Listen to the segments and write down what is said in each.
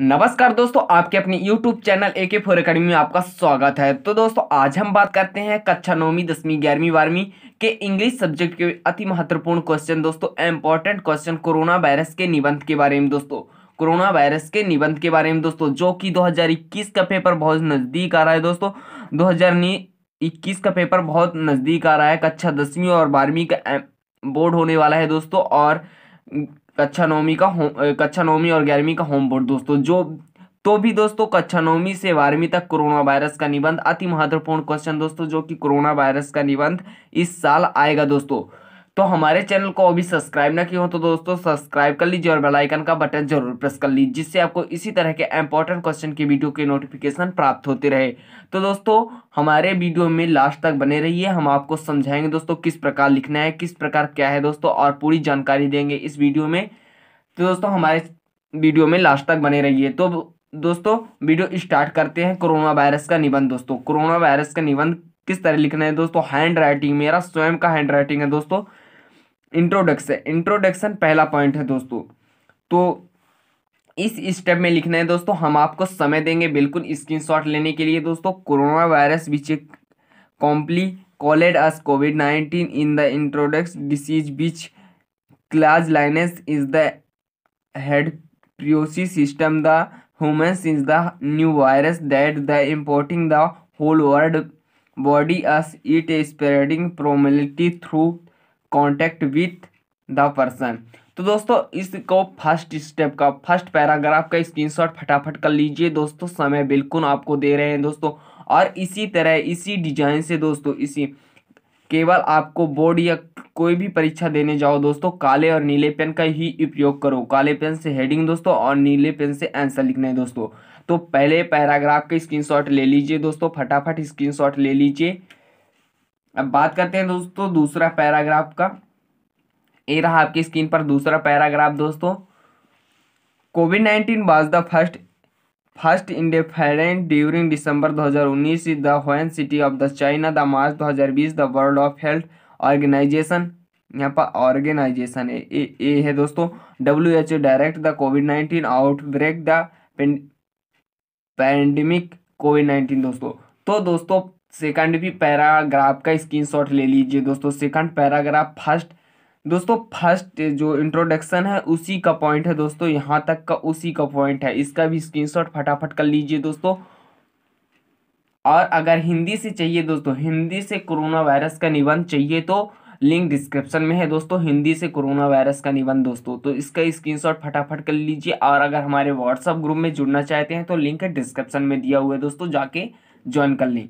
नमस्कार दोस्तों आपके अपने YouTube चैनल ए के फोर अकेडमी में आपका स्वागत है तो दोस्तों आज हम बात करते हैं कक्षा नौवीं दसवीं ग्यारहवीं बारहवीं के इंग्लिश सब्जेक्ट के अति महत्वपूर्ण क्वेश्चन दोस्तों इम्पोर्टेंट क्वेश्चन कोरोना वायरस के निबंध के बारे में दोस्तों कोरोना वायरस के निबंध के बारे में दोस्तों जो कि दो का पेपर बहुत नज़दीक आ रहा है दोस्तों दो का पेपर बहुत नज़दीक आ रहा है कक्षा दसवीं और बारहवीं का बोर्ड होने वाला है दोस्तों और कक्षा नौवीं का कक्षा नौवीं और ग्यारहवीं का होमवर्क दोस्तों जो तो भी दोस्तों कक्षा नौवीं से बारहवीं तक कोरोना वायरस का निबंध अति महत्वपूर्ण क्वेश्चन दोस्तों जो कि कोरोना वायरस का निबंध इस साल आएगा दोस्तों तो हमारे चैनल को अभी सब्सक्राइब ना किया हो तो दोस्तों सब्सक्राइब कर लीजिए और बेल आइकन का बटन जरूर प्रेस कर लीजिए जिससे आपको इसी तरह के इंपॉर्टेंट क्वेश्चन की वीडियो के नोटिफिकेशन प्राप्त होते रहे तो दोस्तों हमारे वीडियो में लास्ट तक बने रहिए हम आपको समझाएंगे दोस्तों किस प्रकार लिखना है किस प्रकार क्या है दोस्तों और पूरी जानकारी देंगे इस वीडियो में तो दोस्तों हमारे वीडियो में लास्ट तक बने रहिए तो दोस्तों वीडियो स्टार्ट करते हैं कोरोना वायरस का निबंध दोस्तों कोरोना वायरस का निबंध किस तरह लिखना है दोस्तों हैंड राइटिंग मेरा स्वयं का हैंड राइटिंग है दोस्तों इंट्रोडक्शन इंट्रोडक्शन पहला पॉइंट है दोस्तों तो इस स्टेप में लिखना है दोस्तों हम आपको समय देंगे बिल्कुल स्क्रीनशॉट लेने के लिए दोस्तों corona virus which a called as COVID nineteen in the introduced disease which causes illness is the head प्रियोसी system the humans is the new virus that the importing the whole world body as it spreading primarily through contact with the person तो दोस्तों इसको first step का first paragraph का screenshot फटाफट कर लीजिए दोस्तों समय बिल्कुल आपको दे रहे हैं दोस्तों और इसी तरह इसी डिजाइन से दोस्तों इसी केवल आपको बोर्ड या कोई भी परीक्षा देने जाओ दोस्तों काले और नीले पेन का ही उपयोग करो काले पेन से हेडिंग दोस्तों और नीले पेन से आंसर लिखना है दोस्तों तो पहले पैराग्राफ का स्क्रीनशॉट ले लीजिए दोस्तों फटाफट स्क्रीनशॉट ले लीजिए अब बात करते हैं दोस्तों दूसरा पैराग्राफ का ये रहा आपकी स्क्रीन पर दूसरा पैराग्राफ दोस्तों COVID nineteen was the first first identified during December 2019 हज़ार उन्नीस the Wuhan city of the China the March 2020 the world of health organization यहाँ पर ऑर्गेनाइजेशन है ये है दोस्तों W H O direct the COVID nineteen outbreak the pandemic COVID nineteen दोस्तों तो दोस्तों सेकंड भी पैराग्राफ का स्क्रीनशॉट ले लीजिए दोस्तों सेकंड पैराग्राफ फर्स्ट दोस्तों फर्स्ट जो इंट्रोडक्शन है उसी का पॉइंट है दोस्तों यहाँ तक का उसी का पॉइंट है इसका भी स्क्रीनशॉट फटाफट कर लीजिए दोस्तों और अगर हिंदी से चाहिए दोस्तों हिंदी से कोरोना वायरस का निबंध चाहिए तो लिंक डिस्क्रिप्शन में है दोस्तों हिंदी से कोरोना वायरस का निबंध दोस्तों तो इसका स्क्रीनशॉट फटाफट कर लीजिए और अगर हमारे व्हाट्सअप ग्रुप में जुड़ना चाहते हैं तो लिंक डिस्क्रिप्शन में दिया हुआ है दोस्तों जाके ज्वाइन कर लें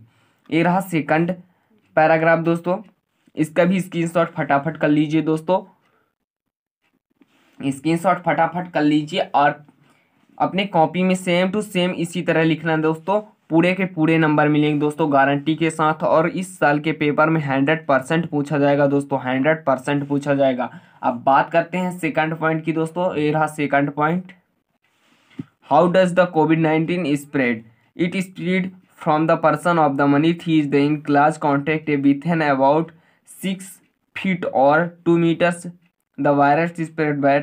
ये रहा सेकंड पैराग्राफ दोस्तों इसका भी स्क्रीनशॉट फटाफट कर लीजिए दोस्तों स्क्रीनशॉट फटाफट कर लीजिए और अपने कॉपी में सेम टू सेम इसी तरह लिखना दोस्तों पूरे के पूरे नंबर मिलेंगे दोस्तों गारंटी के साथ और इस साल के पेपर में हंड्रेड परसेंट पूछा जाएगा दोस्तों हंड्रेड परसेंट पूछा जाएगा अब बात करते हैं सेकंड पॉइंट की दोस्तों ये रहा second point how does the COVID nineteen spread it spread from the person of the money is the in class contact a within about six feet or two meters. The virus is spread by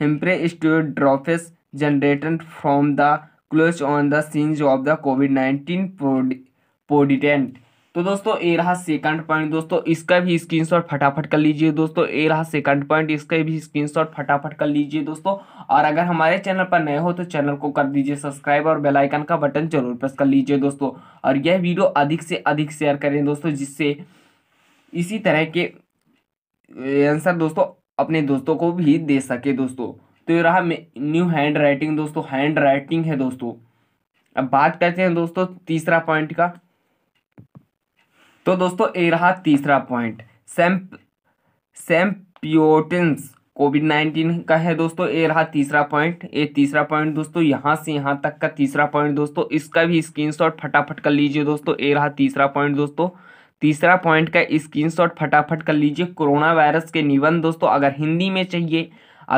hemorrhage droplets generated from the clutch on the scenes of the COVID-19 podent. तो दोस्तों ए रहा second point दोस्तों इसका भी screenshot फटाफट कर लीजिए दोस्तों ए रहा सेकंड पॉइंट इसका भी स्क्रीनशॉट फटाफट कर लीजिए दोस्तों और अगर हमारे चैनल पर नए हो तो चैनल को कर दीजिए सब्सक्राइब और बेल आइकन का बटन जरूर प्रेस कर लीजिए दोस्तों और यह वीडियो अधिक से अधिक शेयर करें दोस्तों जिससे इसी तरह के आंसर दोस्तों अपने दोस्तों को भी दे सके दोस्तों तो ये रहा न्यू हैंड राइटिंग दोस्तों हैंड राइटिंग है दोस्तों अब बात करते हैं दोस्तों तीसरा पॉइंट का तो दोस्तों ये रहा तीसरा पॉइंट सैम्प सैम्पियोटिन्स कोविड नाइन्टीन का है दोस्तों ये रहा तीसरा पॉइंट ये तीसरा पॉइंट दोस्तों यहाँ से यहाँ तक का तीसरा पॉइंट दोस्तों इसका भी स्क्रीनशॉट फटाफट कर लीजिए दोस्तों ये रहा तीसरा पॉइंट दोस्तों तीसरा पॉइंट का स्क्रीनशॉट फटाफट कर लीजिए कोरोना वायरस के निबंध दोस्तों अगर हिंदी में चाहिए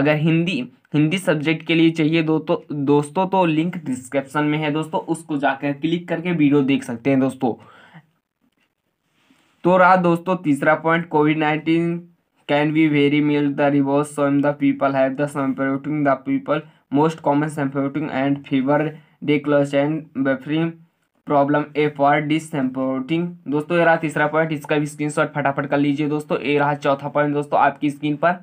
अगर हिंदी हिंदी सब्जेक्ट के लिए चाहिए दो तो दोस्तों तो लिंक डिस्क्रिप्शन में है दोस्तों उसको जाकर क्लिक करके वीडियो देख सकते हैं दोस्तों तो रहा दोस्तों तीसरा point COVID nineteen can be very mild the reverse some the people have the symptoms the people most common symptoms and fever declass and breathing problem a for discomforting दोस्तों ये रहा तीसरा पॉइंट इसका भी स्क्रीन शॉट फटाफट कर लीजिए दोस्तों ये रहा चौथा पॉइंट दोस्तों आपकी स्क्रीन पर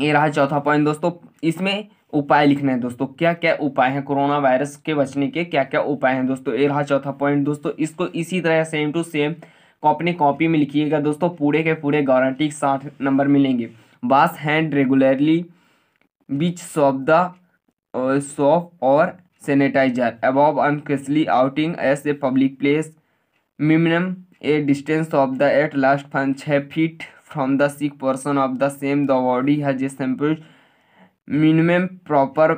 ये रहा चौथा पॉइंट दोस्तों इसमें उपाय लिखना है दोस्तों क्या क्या उपाय हैं कोरोना वायरस के बचने के क्या क्या उपाय हैं दोस्तों ये रहा चौथा पॉइंट दोस्तों इसको इसी तरह सेम टू सेम अपनी कॉपी में लिखिएगा दोस्तों पूरे के पूरे गारंटी साठ नंबर मिलेंगे बास हैंड रेगुलरली बीच सॉफ द सॉफ और sanitiser avoid unnecessarily outing as a public place minimum a distance of the at last fun छः feet from the sick person of the same the body has a minimum proper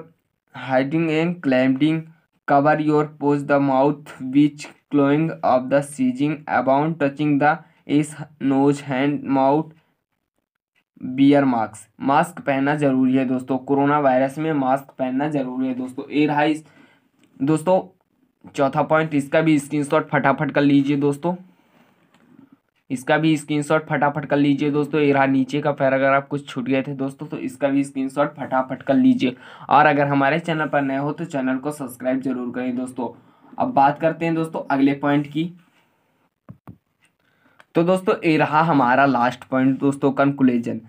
hiding and climbing cover your pose the mouth which clothing of the sneezing abound touching the is nose hand mouth wear mask mask पहनना जरूरी है दोस्तों corona virus में mask पहनना जरूरी है दोस्तों air हाइस दोस्तों चौथा पॉइंट इसका भी स्क्रीनशॉट फटाफट कर लीजिए दोस्तों इसका भी स्क्रीनशॉट फटाफट कर लीजिए दोस्तों ये रहा नीचे का फैर अगर आप कुछ छूट गए थे दोस्तों तो इसका भी स्क्रीनशॉट फटाफट कर लीजिए और अगर हमारे चैनल पर नए हो तो चैनल को सब्सक्राइब जरूर करें दोस्तों अब बात करते हैं दोस्तों अगले पॉइंट की तो दोस्तों ये रहा हमारा लास्ट पॉइंट दोस्तों कंक्लूजन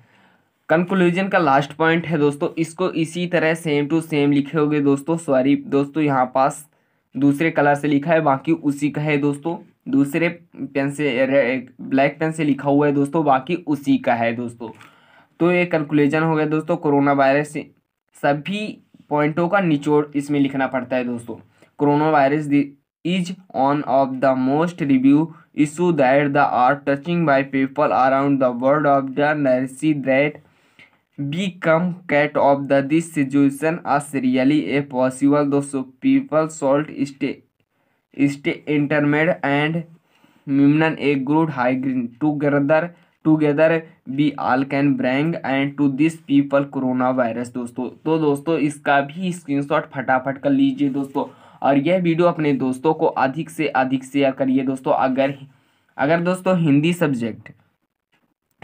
कंक्लूजन का लास्ट पॉइंट है दोस्तों इसको इसी तरह सेम टू सेम लिखे गए दोस्तों सॉरी दोस्तों यहाँ पास दूसरे कलर से लिखा है बाकी उसी का है दोस्तों दूसरे पेन से ब्लैक पेन से लिखा हुआ है दोस्तों बाकी उसी का है दोस्तों तो ये कंक्लूजन हो गया दोस्तों कोरोना वायरस से सभी पॉइंटों का निचोड़ इसमें लिखना पड़ता है दोस्तों corona virus is one of the most review issue that they are touching by people around the world of the नर्सी that be come cat of the this situation us really a possible दोस्तों people salt stay stay इंटरमेड and मिमनन a good high green together together we all can bring end to this people corona virus दोस्तों तो दोस्तों इसका भी screenshot फटाफट कर लीजिए दोस्तों और यह वीडियो अपने दोस्तों को अधिक से अधिक शेयर करिए दोस्तों अगर अगर दोस्तों Hindi subject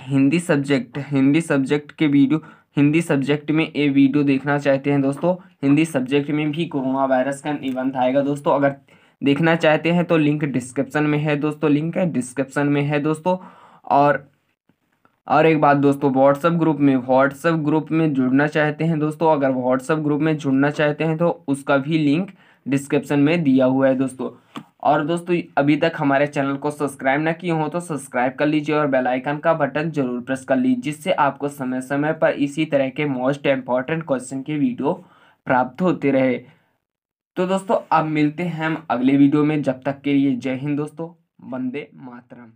Hindi subject Hindi subject के वीडियो हिंदी सब्जेक्ट में ये वीडियो देखना चाहते हैं दोस्तों हिंदी सब्जेक्ट में भी कोरोना वायरस का इवेंट आएगा दोस्तों अगर देखना चाहते हैं तो लिंक डिस्क्रिप्शन में है दोस्तों लिंक है डिस्क्रिप्शन में है दोस्तों और और एक बात दोस्तों व्हाट्सएप ग्रुप में व्हाट्सएप ग्रुप में जुड़ना चाहते हैं दोस्तों अगर व्हाट्सअप ग्रुप में जुड़ना चाहते हैं तो उसका भी लिंक डिस्क्रिप्शन में दिया हुआ है दोस्तों और दोस्तों अभी तक हमारे चैनल को सब्सक्राइब ना किए हो तो सब्सक्राइब कर लीजिए और बेल आइकन का बटन जरूर प्रेस कर लीजिए जिससे आपको समय समय पर इसी तरह के मोस्ट इम्पॉर्टेंट क्वेश्चन के वीडियो प्राप्त होते रहे तो दोस्तों अब मिलते हैं हम अगले वीडियो में जब तक के लिए जय हिंद दोस्तों वंदे मातरम